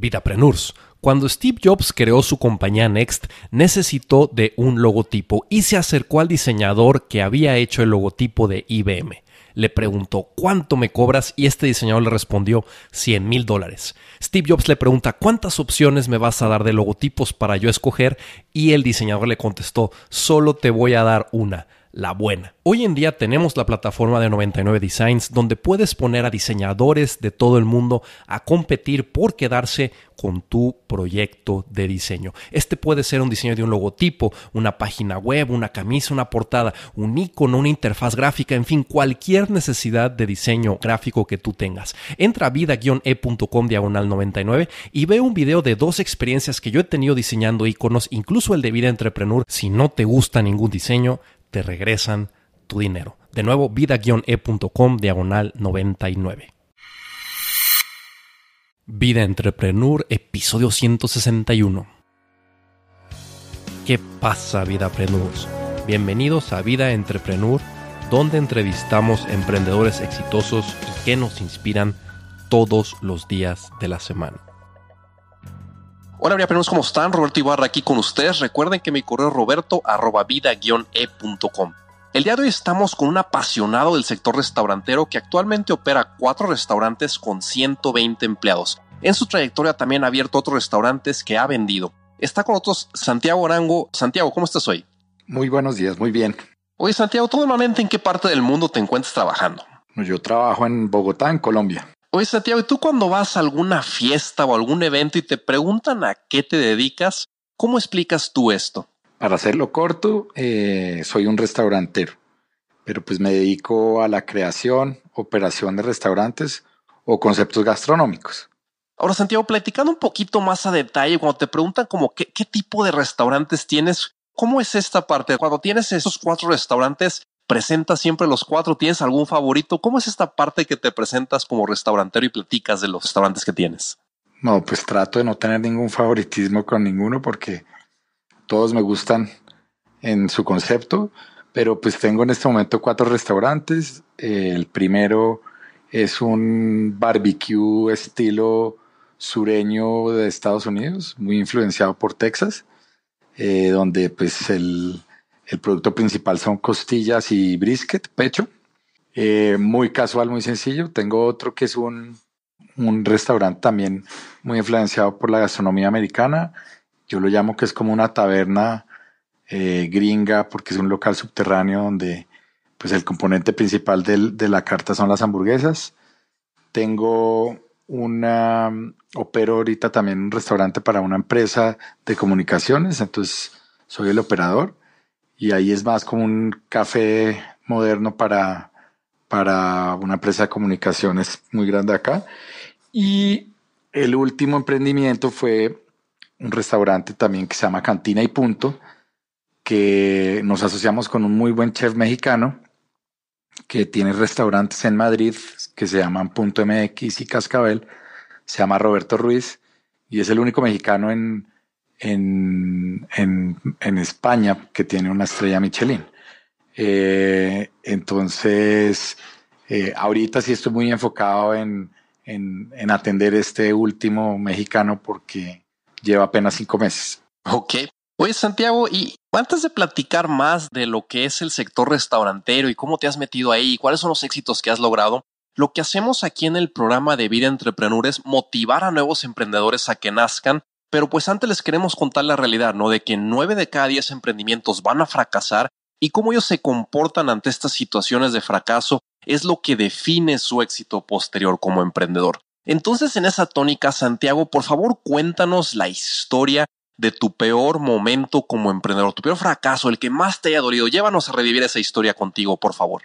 Vidapreneurs. Cuando Steve Jobs creó su compañía Next, necesitó de un logotipo y se acercó al diseñador que había hecho el logotipo de IBM. Le preguntó, ¿cuánto me cobras? Y este diseñador le respondió, 100 mil dólares. Steve Jobs le pregunta, ¿cuántas opciones me vas a dar de logotipos para yo escoger? Y el diseñador le contestó, solo te voy a dar una la buena. Hoy en día tenemos la plataforma de 99 Designs donde puedes poner a diseñadores de todo el mundo a competir por quedarse con tu proyecto de diseño. Este puede ser un diseño de un logotipo, una página web, una camisa, una portada, un icono, una interfaz gráfica, en fin, cualquier necesidad de diseño gráfico que tú tengas. Entra a vida-e.com diagonal 99 y ve un video de dos experiencias que yo he tenido diseñando iconos, incluso el de Vida Entrepreneur. Si no te gusta ningún diseño, te regresan tu dinero. De nuevo, vida-e.com diagonal 99. Vida Entrepreneur, episodio 161. ¿Qué pasa, Vida Entrepreneurs? Bienvenidos a Vida Entrepreneur, donde entrevistamos emprendedores exitosos y que nos inspiran todos los días de la semana. Hola, bienvenidos, ¿cómo están? Roberto Ibarra aquí con ustedes. Recuerden que mi correo es roberto ecom El día de hoy estamos con un apasionado del sector restaurantero que actualmente opera cuatro restaurantes con 120 empleados. En su trayectoria también ha abierto otros restaurantes que ha vendido. Está con nosotros Santiago Arango. Santiago, ¿cómo estás hoy? Muy buenos días, muy bien. Oye, Santiago, ¿tú normalmente en qué parte del mundo te encuentras trabajando? Yo trabajo en Bogotá, en Colombia. Oye, Santiago, tú cuando vas a alguna fiesta o algún evento y te preguntan a qué te dedicas, ¿cómo explicas tú esto? Para hacerlo corto, eh, soy un restaurantero, pero pues me dedico a la creación, operación de restaurantes o conceptos gastronómicos. Ahora, Santiago, platicando un poquito más a detalle, cuando te preguntan como qué, qué tipo de restaurantes tienes, ¿cómo es esta parte? Cuando tienes esos cuatro restaurantes, presentas siempre los cuatro? ¿Tienes algún favorito? ¿Cómo es esta parte que te presentas como restaurantero y platicas de los restaurantes que tienes? No, pues trato de no tener ningún favoritismo con ninguno porque todos me gustan en su concepto, pero pues tengo en este momento cuatro restaurantes. Eh, el primero es un barbecue estilo sureño de Estados Unidos, muy influenciado por Texas, eh, donde pues el, el producto principal son costillas y brisket, pecho. Eh, muy casual, muy sencillo. Tengo otro que es un, un restaurante también muy influenciado por la gastronomía americana. Yo lo llamo que es como una taberna eh, gringa porque es un local subterráneo donde pues el componente principal de la carta son las hamburguesas. Tengo una, opero ahorita también un restaurante para una empresa de comunicaciones, entonces soy el operador y ahí es más como un café moderno para, para una empresa de comunicaciones muy grande acá. Y el último emprendimiento fue un restaurante también que se llama Cantina y Punto, que nos asociamos con un muy buen chef mexicano que tiene restaurantes en Madrid que se llaman Punto MX y Cascabel. Se llama Roberto Ruiz y es el único mexicano en, en, en, España que tiene una estrella Michelin. Eh, entonces, eh, ahorita sí estoy muy enfocado en, en, en, atender este último mexicano porque lleva apenas cinco meses. Ok. Oye, Santiago, y antes de platicar más de lo que es el sector restaurantero y cómo te has metido ahí y cuáles son los éxitos que has logrado, lo que hacemos aquí en el programa de Vida Entrepreneur es motivar a nuevos emprendedores a que nazcan pero pues antes les queremos contar la realidad, ¿no? De que nueve de cada 10 emprendimientos van a fracasar y cómo ellos se comportan ante estas situaciones de fracaso es lo que define su éxito posterior como emprendedor. Entonces, en esa tónica, Santiago, por favor, cuéntanos la historia de tu peor momento como emprendedor, tu peor fracaso, el que más te haya dolido. Llévanos a revivir esa historia contigo, por favor.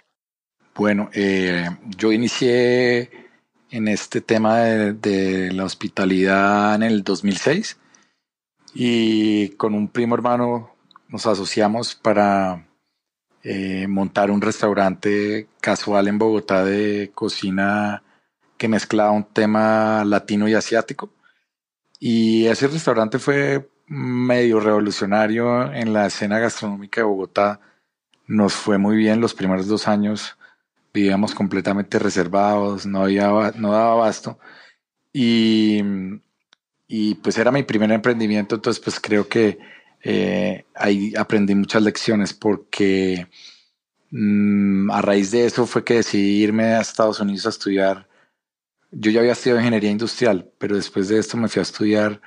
Bueno, eh, yo inicié en este tema de, la hospitalidad en el 2006 y con un primo hermano nos asociamos para eh, montar un restaurante casual en Bogotá de cocina que mezclaba un tema latino y asiático. Y ese restaurante fue medio revolucionario en la escena gastronómica de Bogotá. Nos fue muy bien los primeros dos años vivíamos completamente reservados, no, había, no daba abasto. Y, y pues era mi primer emprendimiento, entonces pues creo que eh, ahí aprendí muchas lecciones porque mm, a raíz de eso fue que decidí irme a Estados Unidos a estudiar. Yo ya había estudiado ingeniería industrial, pero después de esto me fui a estudiar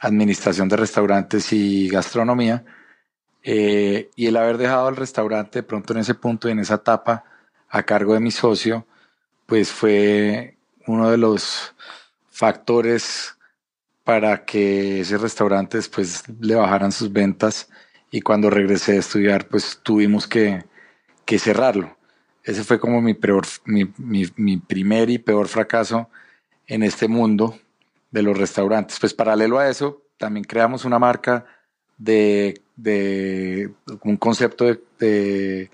administración de restaurantes y gastronomía. Eh, y el haber dejado el restaurante pronto en ese punto y en esa etapa, a cargo de mi socio, pues fue uno de los factores para que ese restaurante después le bajaran sus ventas y cuando regresé a estudiar pues tuvimos que, que cerrarlo. Ese fue como mi, peor, mi, primer y peor fracaso en este mundo de los restaurantes. Pues paralelo a eso, también creamos una marca de, de un concepto de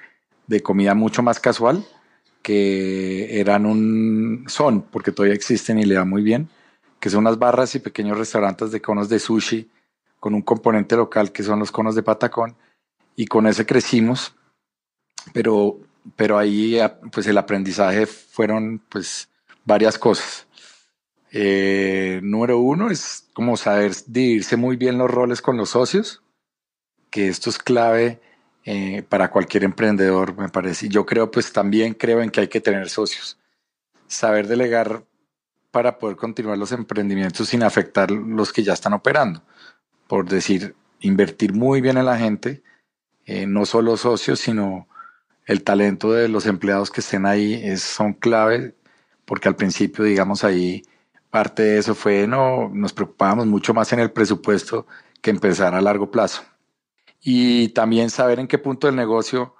de comida mucho más casual que eran un son, porque todavía existen y le da muy bien, que son unas barras y pequeños restaurantes de conos de sushi con un componente local que son los conos de patacón y con ese crecimos, pero, pero ahí pues el aprendizaje fueron pues varias cosas. Eh, número uno es como saber dividirse muy bien los roles con los socios, que esto es clave eh, para cualquier emprendedor, me parece. yo creo, pues también creo en que hay que tener socios. Saber delegar para poder continuar los emprendimientos sin afectar los que ya están operando. Por decir, invertir muy bien en la gente, eh, no solo socios, sino el talento de los empleados que estén ahí es, son clave, porque al principio, digamos, ahí parte de eso fue, no, nos preocupábamos mucho más en el presupuesto que empezar a largo plazo y también saber en qué punto del negocio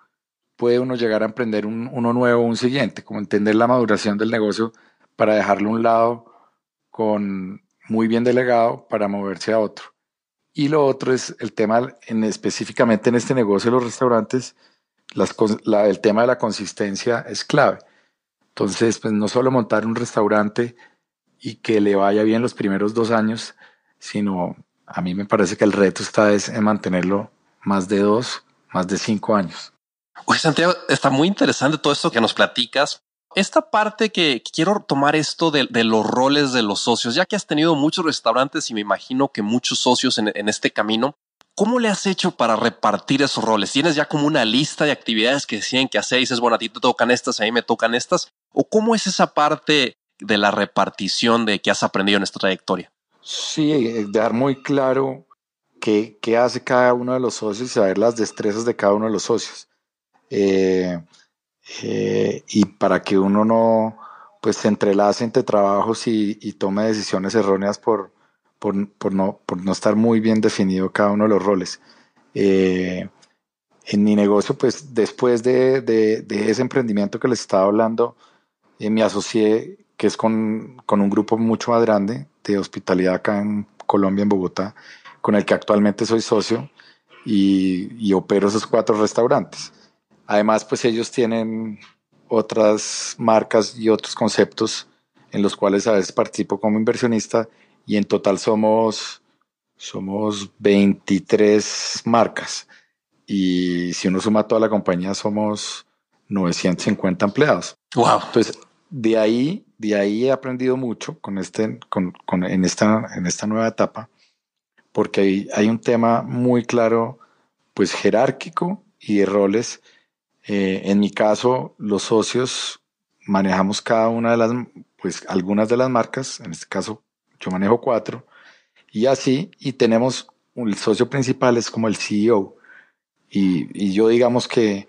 puede uno llegar a emprender uno nuevo, o un siguiente, como entender la maduración del negocio para dejarlo a un lado con muy bien delegado para moverse a otro. Y lo otro es el tema específicamente en este negocio de los restaurantes, el tema de la consistencia es clave. Entonces, pues no solo montar un restaurante y que le vaya bien los primeros dos años, sino a mí me parece que el reto está es en mantenerlo más de dos, más de cinco años. Oye, Santiago, está muy interesante todo esto que nos platicas. Esta parte que quiero tomar esto de, los roles de los socios, ya que has tenido muchos restaurantes y me imagino que muchos socios en, en este camino, ¿cómo le has hecho para repartir esos roles? ¿Tienes ya como una lista de actividades que deciden que hacer? Y dices, bueno, a ti te tocan estas, a mí me tocan estas. ¿O cómo es esa parte de la repartición de que has aprendido en esta trayectoria? Sí, eh, dar muy claro qué, hace cada uno de los socios y saber las destrezas de cada uno de los socios. Eh, eh, y para que uno no pues se entrelace entre trabajos y, tome decisiones erróneas por, por, por, no, estar muy bien definido cada uno de los roles. Eh, en mi negocio, pues después de, ese emprendimiento que les estaba hablando, eh, me asocié, que es con, con, un grupo mucho más grande de hospitalidad acá en Colombia, en Bogotá, con el que actualmente soy socio y, opero esos cuatro restaurantes. Además, pues ellos tienen otras marcas y otros conceptos en los cuales a veces participo como inversionista y en total somos, somos 23 marcas. Y si uno suma toda la compañía, somos 950 empleados. Wow. Entonces, de ahí, de ahí he aprendido mucho con este, en, esta, en esta nueva etapa porque hay, un tema muy claro, pues jerárquico y de roles. Eh, en mi caso, los socios manejamos cada una de las, pues algunas de las marcas, en este caso yo manejo cuatro, y así, y tenemos, un socio principal es como el CEO, y, yo digamos que,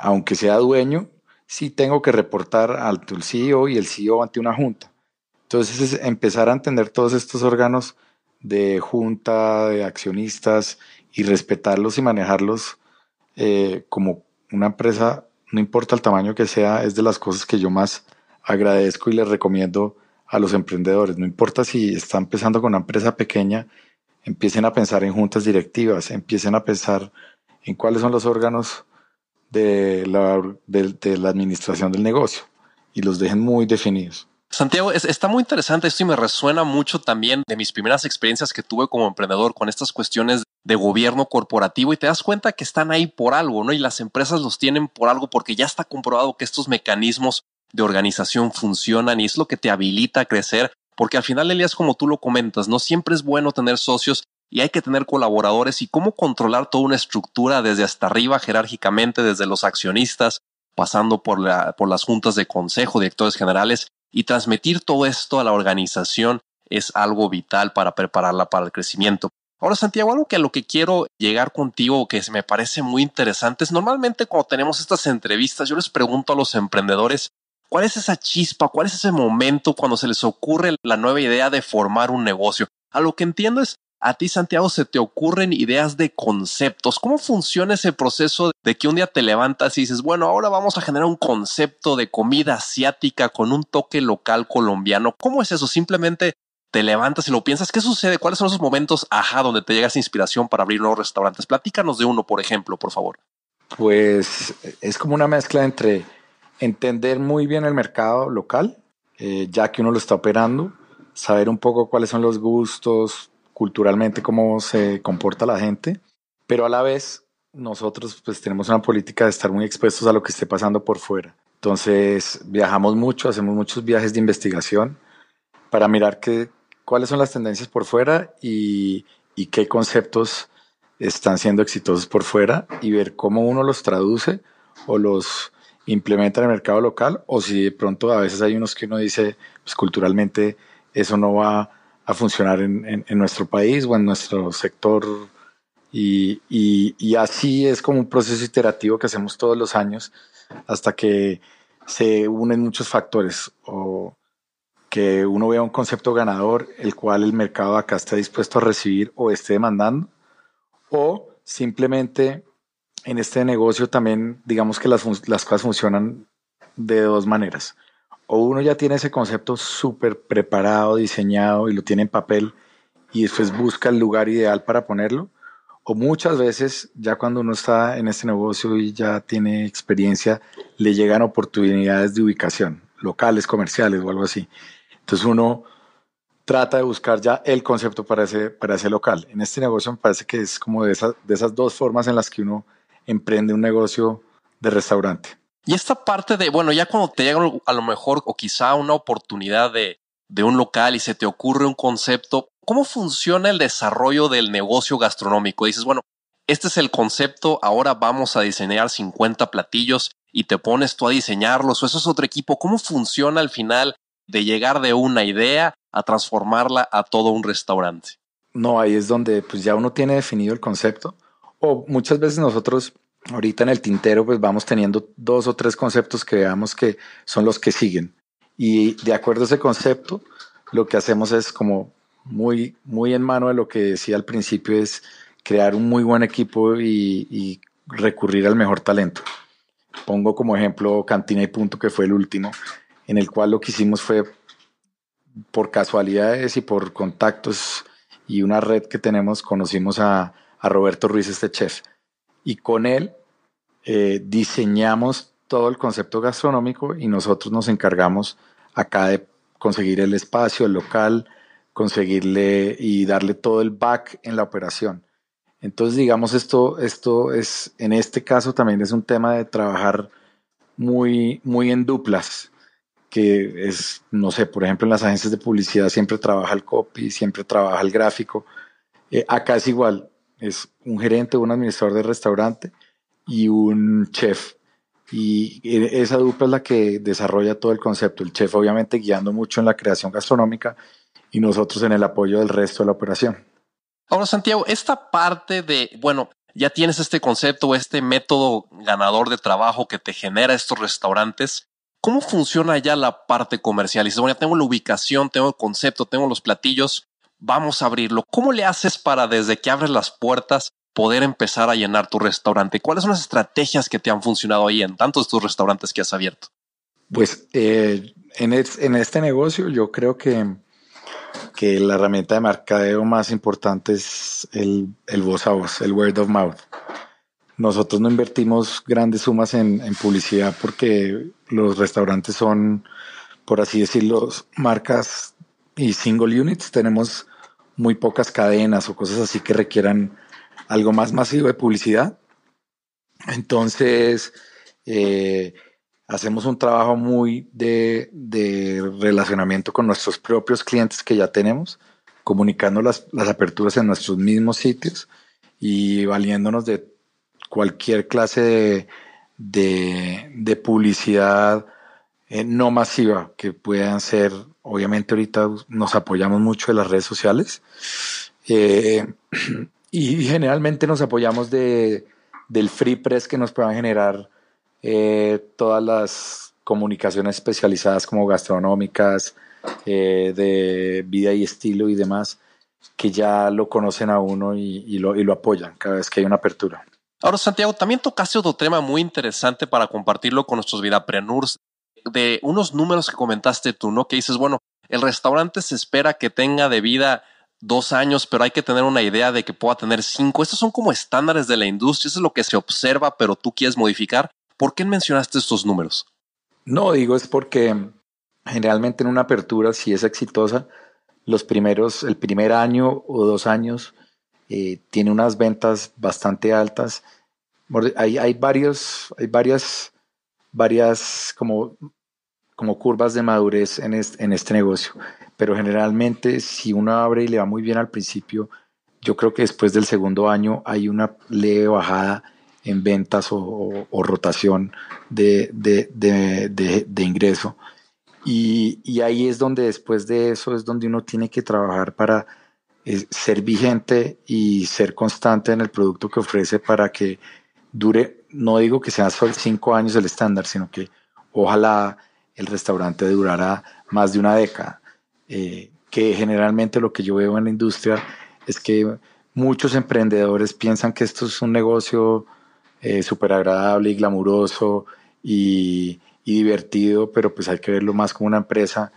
aunque sea dueño, sí tengo que reportar al CEO y el CEO ante una junta. Entonces, empezar a entender todos estos órganos de junta, de accionistas y respetarlos y manejarlos eh, como una empresa, no importa el tamaño que sea, es de las cosas que yo más agradezco y les recomiendo a los emprendedores. No importa si está empezando con una empresa pequeña, empiecen a pensar en juntas directivas, empiecen a pensar en cuáles son los órganos de la, de la administración del negocio y los dejen muy definidos. Santiago, está muy interesante esto y me resuena mucho también de mis primeras experiencias que tuve como emprendedor con estas cuestiones de gobierno corporativo y te das cuenta que están ahí por algo, ¿no? Y las empresas los tienen por algo porque ya está comprobado que estos mecanismos de organización funcionan y es lo que te habilita a crecer, porque al final Elías, como tú lo comentas, no siempre es bueno tener socios y hay que tener colaboradores y cómo controlar toda una estructura desde hasta arriba jerárquicamente, desde los accionistas, pasando por, la, por las juntas de consejo, directores generales, y transmitir todo esto a la organización es algo vital para prepararla para el crecimiento. Ahora, Santiago, algo que a lo que quiero llegar contigo, que me parece muy interesante, es normalmente cuando tenemos estas entrevistas, yo les pregunto a los emprendedores, ¿cuál es esa chispa? ¿Cuál es ese momento cuando se les ocurre la nueva idea de formar un negocio? A lo que entiendo es a ti, Santiago, se te ocurren ideas de conceptos. ¿Cómo funciona ese proceso de que un día te levantas y dices, bueno, ahora vamos a generar un concepto de comida asiática con un toque local colombiano? ¿Cómo es eso? Simplemente te levantas y lo piensas. ¿Qué sucede? ¿Cuáles son esos momentos, ajá, donde te llega esa inspiración para abrir nuevos restaurantes? Platícanos de uno, por ejemplo, por favor. Pues es como una mezcla entre entender muy bien el mercado local, eh, ya que uno lo está operando, saber un poco cuáles son los gustos, culturalmente cómo se comporta la gente, pero a la vez nosotros pues tenemos una política de estar muy expuestos a lo que esté pasando por fuera. Entonces viajamos mucho, hacemos muchos viajes de investigación para mirar qué cuáles son las tendencias por fuera y, y qué conceptos están siendo exitosos por fuera y ver cómo uno los traduce o los implementa en el mercado local o si de pronto a veces hay unos que uno dice pues culturalmente eso no va a funcionar en, nuestro país o en nuestro sector. Y, así es como un proceso iterativo que hacemos todos los años hasta que se unen muchos factores o que uno vea un concepto ganador, el cual el mercado acá está dispuesto a recibir o esté demandando, o simplemente en este negocio también digamos que las, las cosas funcionan de dos maneras o uno ya tiene ese concepto súper preparado, diseñado y lo tiene en papel y después busca el lugar ideal para ponerlo, o muchas veces ya cuando uno está en este negocio y ya tiene experiencia, le llegan oportunidades de ubicación, locales, comerciales o algo así. Entonces uno trata de buscar ya el concepto para ese, para ese local. En este negocio me parece que es como de esas, de esas dos formas en las que uno emprende un negocio de restaurante. Y esta parte de, bueno, ya cuando te llega a lo mejor o quizá una oportunidad de, un local y se te ocurre un concepto, ¿cómo funciona el desarrollo del negocio gastronómico? Dices, bueno, este es el concepto, ahora vamos a diseñar 50 platillos y te pones tú a diseñarlos o eso es otro equipo. ¿Cómo funciona al final de llegar de una idea a transformarla a todo un restaurante? No, ahí es donde pues ya uno tiene definido el concepto o muchas veces nosotros ahorita en el tintero, pues vamos teniendo dos o tres conceptos que veamos que son los que siguen. Y de acuerdo a ese concepto, lo que hacemos es como muy, muy en mano de lo que decía al principio, es crear un muy buen equipo y, recurrir al mejor talento. Pongo como ejemplo Cantina y Punto, que fue el último, en el cual lo que hicimos fue por casualidades y por contactos y una red que tenemos, conocimos a, a Roberto Ruiz, este chef y con él eh, diseñamos todo el concepto gastronómico y nosotros nos encargamos acá de conseguir el espacio, el local, conseguirle y darle todo el back en la operación. Entonces, digamos, esto, esto es, en este caso también es un tema de trabajar muy, muy en duplas, que es, no sé, por ejemplo, en las agencias de publicidad siempre trabaja el copy, siempre trabaja el gráfico. Eh, acá es igual, es un gerente, un administrador de restaurante y un chef. Y e, esa dupla es la que desarrolla todo el concepto. El chef obviamente guiando mucho en la creación gastronómica y nosotros en el apoyo del resto de la operación. Ahora, Santiago, esta parte de, bueno, ya tienes este concepto, este método ganador de trabajo que te genera estos restaurantes. ¿Cómo funciona ya la parte comercial? Y ya tengo la ubicación, tengo el concepto, tengo los platillos vamos a abrirlo. ¿Cómo le haces para desde que abres las puertas poder empezar a llenar tu restaurante? ¿Cuáles son las estrategias que te han funcionado ahí en tantos de tus restaurantes que has abierto? Pues eh, en, este negocio yo creo que, que, la herramienta de mercadeo más importante es el, voz a voz, el word of mouth. Nosotros no invertimos grandes sumas en, en publicidad porque los restaurantes son, por así decirlo, marcas y single units. Tenemos muy pocas cadenas o cosas así que requieran algo más masivo de publicidad. Entonces, eh, hacemos un trabajo muy de, de, relacionamiento con nuestros propios clientes que ya tenemos, comunicando las, las aperturas en nuestros mismos sitios y valiéndonos de cualquier clase de, de, publicidad eh, no masiva que puedan ser obviamente ahorita nos apoyamos mucho de las redes sociales eh, y generalmente nos apoyamos de, del free press que nos puedan generar eh, todas las comunicaciones especializadas como gastronómicas, eh, de vida y estilo y demás, que ya lo conocen a uno y, lo, y lo apoyan cada vez que hay una apertura. Ahora, Santiago, también tocaste otro tema muy interesante para compartirlo con nuestros vidapreneurs de unos números que comentaste tú, ¿no? Que dices, bueno, el restaurante se espera que tenga de vida dos años, pero hay que tener una idea de que pueda tener cinco. Estos son como estándares de la industria, eso es lo que se observa, pero tú quieres modificar. ¿Por qué mencionaste estos números? No, digo, es porque generalmente en una apertura, si es exitosa, los primeros, el primer año o dos años, eh, tiene unas ventas bastante altas. Hay, hay varios, hay varias, varias como como curvas de madurez en este, negocio. Pero generalmente si uno abre y le va muy bien al principio, yo creo que después del segundo año hay una leve bajada en ventas o, rotación de, ingreso. Y, ahí es donde después de eso es donde uno tiene que trabajar para eh, ser vigente y ser constante en el producto que ofrece para que dure, no digo que sea solo cinco años el estándar, sino que ojalá el restaurante durará más de una década. Eh, que generalmente lo que yo veo en la industria es que muchos emprendedores piensan que esto es un negocio eh, súper agradable y glamuroso y, divertido, pero pues hay que verlo más como una empresa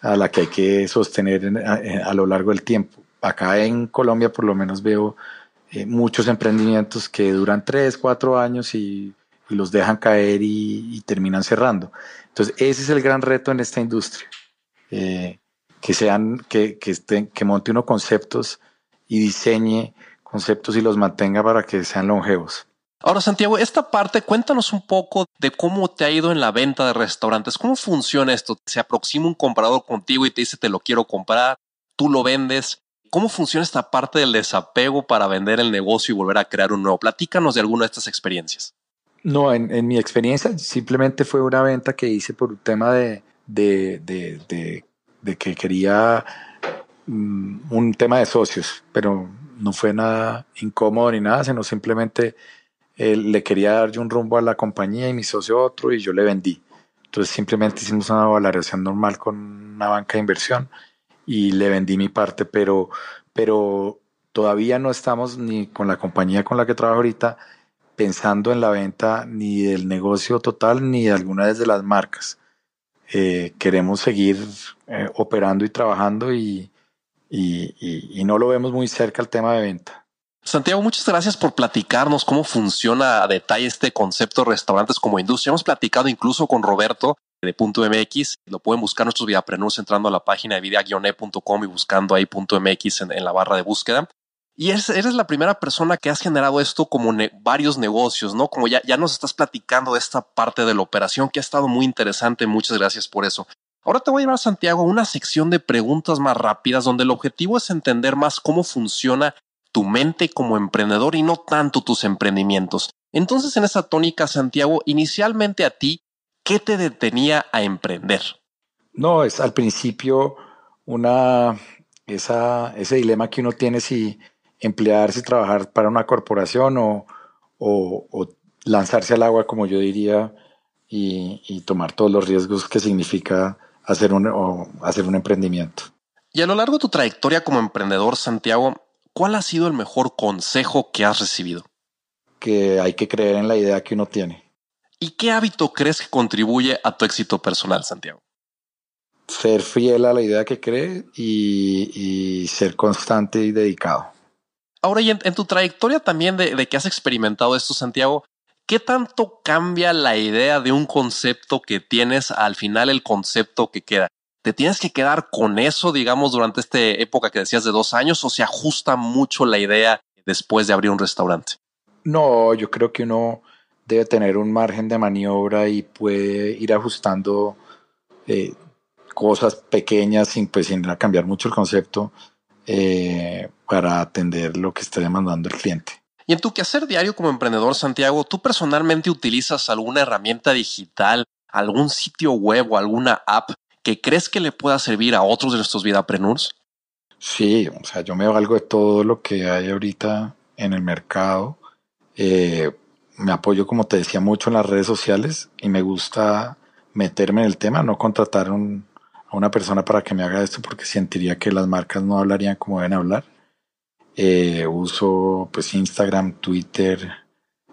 a la que hay que sostener a, lo largo del tiempo. Acá en Colombia por lo menos veo eh, muchos emprendimientos que duran tres, cuatro años y, los dejan caer y terminan cerrando. Entonces, ese es el gran reto en esta industria. Eh, que sean, que, que monte uno conceptos y diseñe conceptos y los mantenga para que sean longevos. Ahora, Santiago, esta parte, cuéntanos un poco de cómo te ha ido en la venta de restaurantes. ¿Cómo funciona esto? Se aproxima un comprador contigo y te dice, te lo quiero comprar, tú lo vendes. ¿Cómo funciona esta parte del desapego para vender el negocio y volver a crear un nuevo? Platícanos de alguna de estas experiencias. No, en, en mi experiencia simplemente fue una venta que hice por un tema de, de, de, de, que quería mm, un tema de socios, pero no fue nada incómodo ni nada, sino simplemente eh, le quería dar yo un rumbo a la compañía y mi socio otro y yo le vendí. Entonces simplemente hicimos una valoración normal con una banca de inversión y le vendí mi parte, pero, pero todavía no estamos ni con la compañía con la que trabajo ahorita pensando en la venta ni del negocio total ni de alguna de las marcas. Eh, queremos seguir eh, operando y trabajando y, no lo vemos muy cerca el tema de venta. Santiago, muchas gracias por platicarnos cómo funciona a detalle este concepto de restaurantes como industria. Hemos platicado incluso con Roberto de punto MX. Lo pueden buscar nuestros videopreneurs entrando a la página de vida e y buscando ahí punto MX en, la barra de búsqueda. Y eres, la primera persona que has generado esto como varios negocios, ¿no? Como ya, nos estás platicando de esta parte de la operación que ha estado muy interesante. Muchas gracias por eso. Ahora te voy a llevar, Santiago, a una sección de preguntas más rápidas donde el objetivo es entender más cómo funciona tu mente como emprendedor y no tanto tus emprendimientos. Entonces, en esa tónica, Santiago, inicialmente a ti, ¿qué te detenía a emprender? No, es al principio una, esa, ese dilema que uno tiene si emplearse y trabajar para una corporación o, lanzarse al agua, como yo diría, y, tomar todos los riesgos que significa hacer un, hacer un emprendimiento. Y a lo largo de tu trayectoria como emprendedor, Santiago, ¿cuál ha sido el mejor consejo que has recibido? Que hay que creer en la idea que uno tiene. ¿Y qué hábito crees que contribuye a tu éxito personal, Santiago? Ser fiel a la idea que cree y ser constante y dedicado. Ahora, en, tu trayectoria también de, que has experimentado esto, Santiago, ¿qué tanto cambia la idea de un concepto que tienes al final el concepto que queda? ¿Te tienes que quedar con eso, digamos, durante esta época que decías de dos años o se ajusta mucho la idea después de abrir un restaurante? No, yo creo que uno debe tener un margen de maniobra y puede ir ajustando eh, cosas pequeñas sin, pues, sin cambiar mucho el concepto eh, para atender lo que está demandando el cliente. Y en tu quehacer diario como emprendedor, Santiago, ¿tú personalmente utilizas alguna herramienta digital, algún sitio web o alguna app que crees que le pueda servir a otros de nuestros vidapreneurs? Sí, o sea, yo me valgo de todo lo que hay ahorita en el mercado. Eh, me apoyo, como te decía, mucho en las redes sociales y me gusta meterme en el tema, no contratar un, a una persona para que me haga esto porque sentiría que las marcas no hablarían como deben hablar. Eh, uso pues Instagram, Twitter,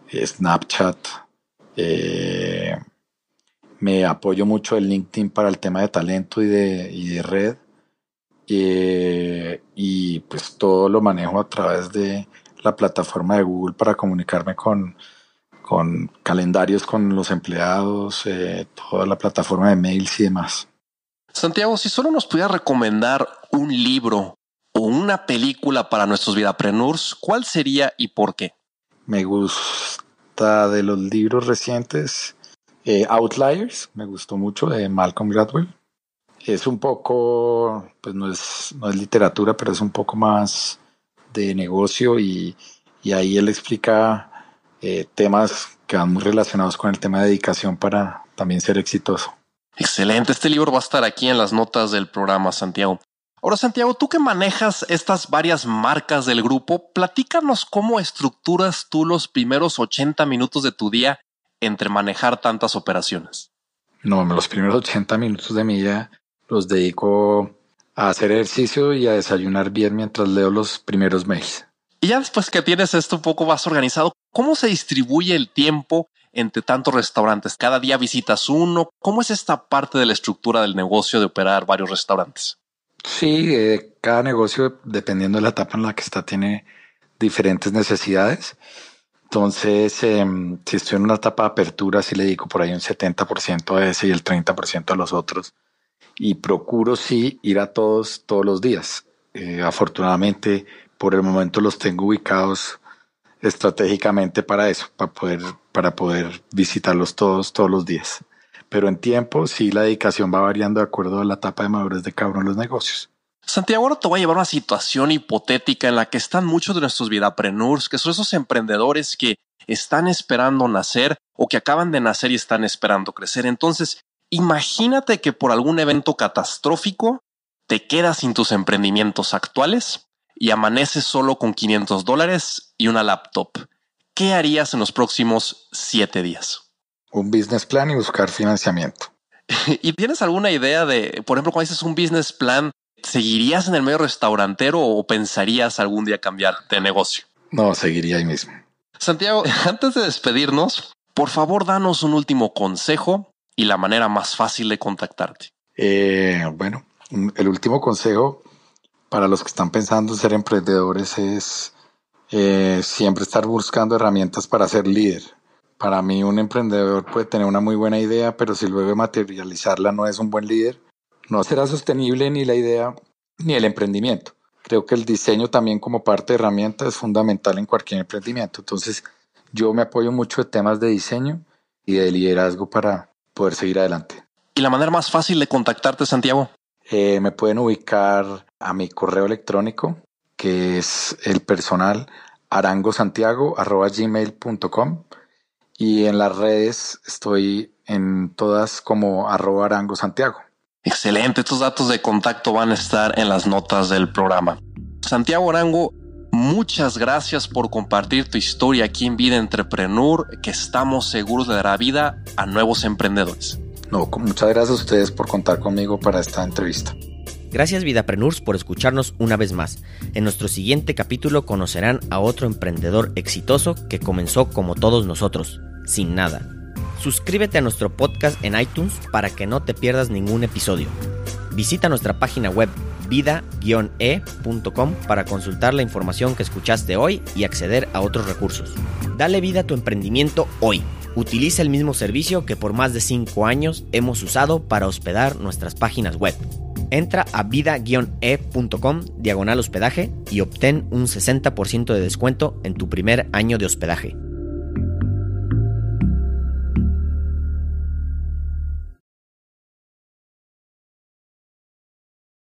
eh, Snapchat. Eh, me apoyo mucho en LinkedIn para el tema de talento y de, red. y pues todo lo manejo a través de la plataforma de Google para comunicarme con, calendarios con los empleados, toda la plataforma de mails y demás. Santiago, si solo nos pudiera recomendar un libro o una película para nuestros vidapreneurs, ¿cuál sería y por qué? Me gusta de los libros recientes eh, Outliers, me gustó mucho, de Malcolm Gladwell. Es un poco, pues no es, no es literatura, pero es un poco más de negocio y, ahí él explica eh, temas que van muy relacionados con el tema de dedicación para también ser exitoso. Excelente, este libro va a estar aquí en las notas del programa, Santiago. Ahora, Santiago, tú que manejas estas varias marcas del grupo, platícanos cómo estructuras tú los primeros 80 minutos de tu día entre manejar tantas operaciones. No, los primeros 80 minutos de mi día los dedico a hacer ejercicio y a desayunar bien mientras leo los primeros mails. Y ya después que tienes esto un poco más organizado, ¿cómo se distribuye el tiempo entre tantos restaurantes? Cada día visitas uno. ¿Cómo es esta parte de la estructura del negocio de operar varios restaurantes? Sí, eh, cada negocio, dependiendo de la etapa en la que está, tiene diferentes necesidades. Entonces, em, si estoy en una etapa de apertura, sí le dedico por ahí un 70% a ese y el 30% a los otros. Y procuro sí ir a todos todos los días. Eh, afortunadamente, por el momento los tengo ubicados estratégicamente para eso, para poder, para poder visitarlos todos, todos los días. Pero en tiempo, sí, la dedicación va variando de acuerdo a la etapa de madurez de cada uno los negocios. Santiago, ahora te voy a llevar a una situación hipotética en la que están muchos de nuestros vidapreneurs, que son esos emprendedores que están esperando nacer o que acaban de nacer y están esperando crecer. Entonces, imagínate que por algún evento catastrófico te quedas sin tus emprendimientos actuales y amaneces solo con 500 dólares y una laptop. ¿Qué harías en los próximos siete días? Un business plan y buscar financiamiento. ¿Y tienes alguna idea de, por ejemplo, cuando dices un business plan, ¿seguirías en el medio restaurantero o pensarías algún día cambiar de negocio? No, seguiría ahí mismo. Santiago, antes de despedirnos, por favor, danos un último consejo y la manera más fácil de contactarte. Eh, bueno, el último consejo para los que están pensando ser emprendedores es eh, siempre estar buscando herramientas para ser líder. Para mí un emprendedor puede tener una muy buena idea, pero si luego materializarla no es un buen líder, no será sostenible ni la idea ni el emprendimiento. Creo que el diseño también como parte de herramienta es fundamental en cualquier emprendimiento. Entonces yo me apoyo mucho de temas de diseño y de liderazgo para poder seguir adelante. ¿Y la manera más fácil de contactarte, Santiago? Eh, me pueden ubicar a mi correo electrónico, que es el personal gmail.com y en las redes estoy en todas como arroba Santiago. Excelente, estos datos de contacto van a estar en las notas del programa. Santiago Arango, muchas gracias por compartir tu historia aquí en Vida Entrepreneur, que estamos seguros de dará vida a nuevos emprendedores. No, muchas gracias a ustedes por contar conmigo para esta entrevista. Gracias Vidaprenurs por escucharnos una vez más. En nuestro siguiente capítulo conocerán a otro emprendedor exitoso que comenzó como todos nosotros, sin nada. Suscríbete a nuestro podcast en iTunes para que no te pierdas ningún episodio. Visita nuestra página web vida-e.com para consultar la información que escuchaste hoy y acceder a otros recursos. Dale vida a tu emprendimiento hoy. Utiliza el mismo servicio que por más de 5 años hemos usado para hospedar nuestras páginas web. Entra a vida-e.com diagonal hospedaje y obtén un 60% de descuento en tu primer año de hospedaje.